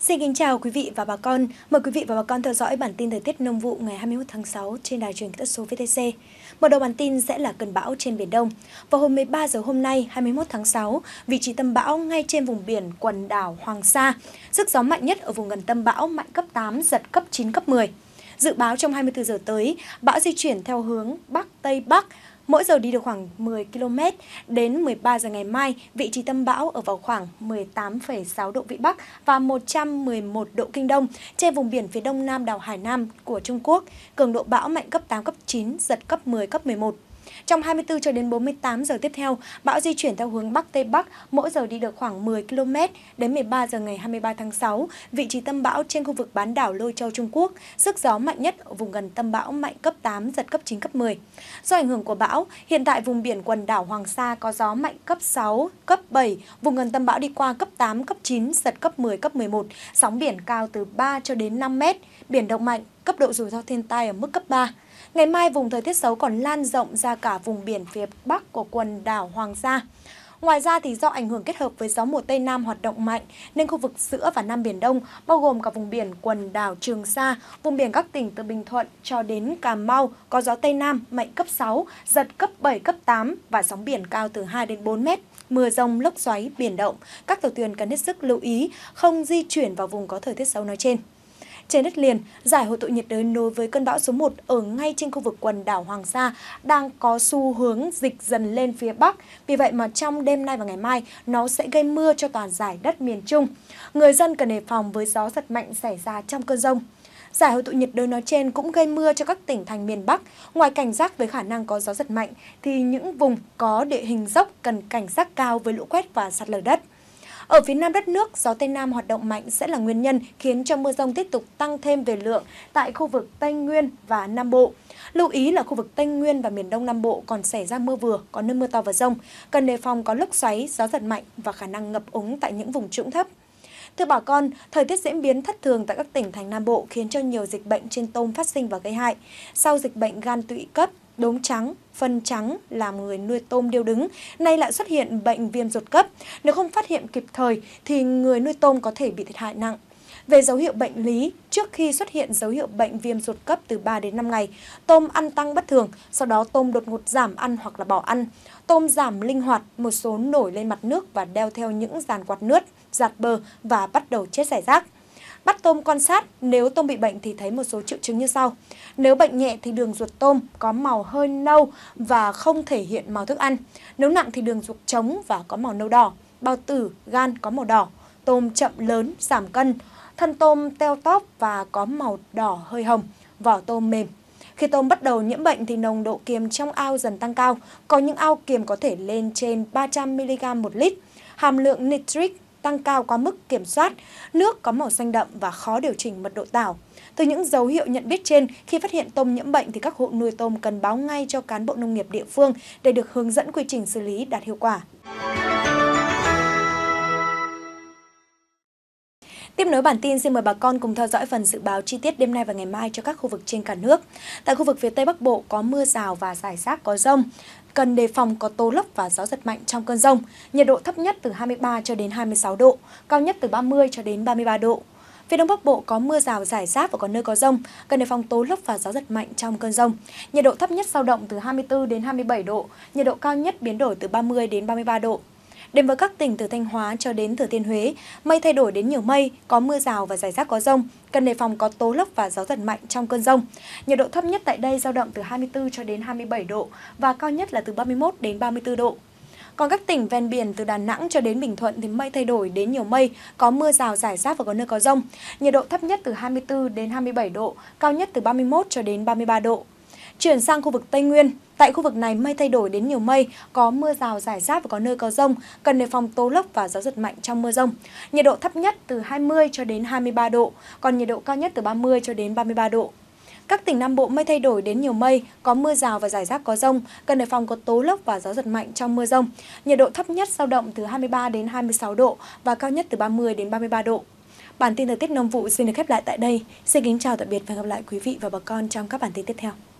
Xin kính chào quý vị và bà con. Mời quý vị và bà con theo dõi bản tin thời tiết nông vụ ngày 21 tháng 6 trên đài truyền kỹ số VTC. Mở đầu bản tin sẽ là cơn bão trên Biển Đông. Vào hồi 13 giờ hôm nay, 21 tháng 6, vị trí tâm bão ngay trên vùng biển quần đảo Hoàng Sa. Sức gió mạnh nhất ở vùng gần tâm bão mạnh cấp 8, giật cấp 9, cấp 10. Dự báo trong 24 giờ tới, bão di chuyển theo hướng Bắc Tây Bắc, mỗi giờ đi được khoảng 10 km. Đến 13 giờ ngày mai, vị trí tâm bão ở vào khoảng 18,6 độ Vĩ Bắc và 111 độ Kinh Đông trên vùng biển phía đông nam đảo Hải Nam của Trung Quốc. Cường độ bão mạnh cấp 8, cấp 9, giật cấp 10, cấp 11. Trong 24 cho đến 48 giờ tiếp theo, bão di chuyển theo hướng Bắc Tây Bắc, mỗi giờ đi được khoảng 10 km đến 13 giờ ngày 23 tháng 6. Vị trí tâm bão trên khu vực bán đảo Lôi Châu Trung Quốc, sức gió mạnh nhất ở vùng gần tâm bão mạnh cấp 8, giật cấp 9, cấp 10. Do ảnh hưởng của bão, hiện tại vùng biển quần đảo Hoàng Sa có gió mạnh cấp 6, cấp 7, vùng gần tâm bão đi qua cấp 8, cấp 9, giật cấp 10, cấp 11, sóng biển cao từ 3 cho đến 5 mét, biển động mạnh, cấp độ rủi ro thiên tai ở mức cấp 3. Ngày mai, vùng thời tiết xấu còn lan rộng ra cả vùng biển phía bắc của quần đảo Hoàng Sa. Ngoài ra thì do ảnh hưởng kết hợp với gió mùa Tây Nam hoạt động mạnh nên khu vực giữa và Nam Biển Đông bao gồm cả vùng biển quần đảo Trường Sa, vùng biển các tỉnh từ Bình Thuận cho đến Cà Mau có gió Tây Nam mạnh cấp 6, giật cấp 7, cấp 8 và sóng biển cao từ 2 đến 4 mét, mưa rông, lốc xoáy, biển động. Các tàu thuyền cần hết sức lưu ý không di chuyển vào vùng có thời tiết xấu nói trên. Trên đất liền, giải hội tụ nhiệt đới nối với cơn bão số 1 ở ngay trên khu vực quần đảo Hoàng Sa đang có xu hướng dịch dần lên phía Bắc. Vì vậy mà trong đêm nay và ngày mai, nó sẽ gây mưa cho toàn giải đất miền Trung. Người dân cần đề phòng với gió giật mạnh xảy ra trong cơn rông. Giải hội tụ nhiệt đới nói trên cũng gây mưa cho các tỉnh thành miền Bắc. Ngoài cảnh giác với khả năng có gió giật mạnh, thì những vùng có địa hình dốc cần cảnh giác cao với lũ quét và sạt lở đất. Ở phía nam đất nước, gió Tây Nam hoạt động mạnh sẽ là nguyên nhân khiến cho mưa rông tiếp tục tăng thêm về lượng tại khu vực Tây Nguyên và Nam Bộ. Lưu ý là khu vực Tây Nguyên và miền Đông Nam Bộ còn xảy ra mưa vừa, có nơi mưa to và rông. Cần đề phòng có lốc xoáy, gió giật mạnh và khả năng ngập úng tại những vùng trũng thấp. Thưa bà con, thời tiết diễn biến thất thường tại các tỉnh thành Nam Bộ khiến cho nhiều dịch bệnh trên tôm phát sinh và gây hại. Sau dịch bệnh gan tụy cấp, đốm trắng, phân trắng làm người nuôi tôm điêu đứng, nay lại xuất hiện bệnh viêm ruột cấp. Nếu không phát hiện kịp thời thì người nuôi tôm có thể bị thiệt hại nặng. Về dấu hiệu bệnh lý, trước khi xuất hiện dấu hiệu bệnh viêm ruột cấp từ 3 đến 5 ngày, tôm ăn tăng bất thường, sau đó tôm đột ngột giảm ăn hoặc là bỏ ăn. Tôm giảm linh hoạt, một số nổi lên mặt nước và đeo theo những dàn quạt nước, giạt bờ và bắt đầu chết rải rác. Bắt tôm quan sát, nếu tôm bị bệnh thì thấy một số triệu chứng như sau. Nếu bệnh nhẹ thì đường ruột tôm có màu hơi nâu và không thể hiện màu thức ăn. Nếu nặng thì đường ruột trống và có màu nâu đỏ. Bao tử, gan có màu đỏ. Tôm chậm lớn, giảm cân. Thân tôm teo tóp và có màu đỏ hơi hồng. Vỏ tôm mềm, khi tôm bắt đầu nhiễm bệnh thì nồng độ kiềm trong ao dần tăng cao, có những ao kiềm có thể lên trên 300mg một lít. Hàm lượng nitric tăng cao quá mức kiểm soát, nước có màu xanh đậm và khó điều chỉnh mật độ tảo. Từ những dấu hiệu nhận biết trên, khi phát hiện tôm nhiễm bệnh thì các hộ nuôi tôm cần báo ngay cho cán bộ nông nghiệp địa phương để được hướng dẫn quy trình xử lý đạt hiệu quả. Tiếp nối bản tin, xin mời bà con cùng theo dõi phần dự báo chi tiết đêm nay và ngày mai cho các khu vực trên cả nước. Tại khu vực phía Tây Bắc Bộ có mưa rào và rải rác có rông cần đề phòng có tố lốc và gió giật mạnh trong cơn rông. Nhiệt độ thấp nhất từ 23 cho đến 26 độ, cao nhất từ 30 cho đến 33 độ. Phía Đông Bắc Bộ có mưa rào rải rác và có nơi có rông, cần đề phòng tố lốc và gió giật mạnh trong cơn rông. Nhiệt độ thấp nhất dao động từ 24 đến 27 độ, nhiệt độ cao nhất biến đổi từ 30 đến 33 độ. Đến với các tỉnh từ Thanh Hóa cho đến Thừa Thiên Huế, mây thay đổi đến nhiều mây, có mưa rào và rải rác có rông, cần đề phòng có tố lốc và gió giật mạnh trong cơn rông. Nhiệt độ thấp nhất tại đây dao động từ 24 cho đến 27 độ và cao nhất là từ 31 đến 34 độ. Còn các tỉnh ven biển từ Đà Nẵng cho đến Bình Thuận thì mây thay đổi đến nhiều mây, có mưa rào rải rác và có nơi có rông. Nhiệt độ thấp nhất từ 24 đến 27 độ, cao nhất từ 31 cho đến 33 độ. Chuyển sang khu vực Tây Nguyên, tại khu vực này mây thay đổi đến nhiều mây, có mưa rào rải rác và có nơi có rông, cần đề phòng tố lốc và gió giật mạnh trong mưa rông. Nhiệt độ thấp nhất từ 20 cho đến 23 độ, còn nhiệt độ cao nhất từ 30 cho đến 33 độ. Các tỉnh Nam Bộ mây thay đổi đến nhiều mây, có mưa rào và rải rác có rông, cần đề phòng có tố lốc và gió giật mạnh trong mưa rông. Nhiệt độ thấp nhất dao động từ 23 đến 26 độ và cao nhất từ 30 đến 33 độ. Bản tin thời tiết nông vụ xin được khép lại tại đây. Xin kính chào tạm biệt và hẹn gặp lại quý vị và bà con trong các bản tin tiếp theo.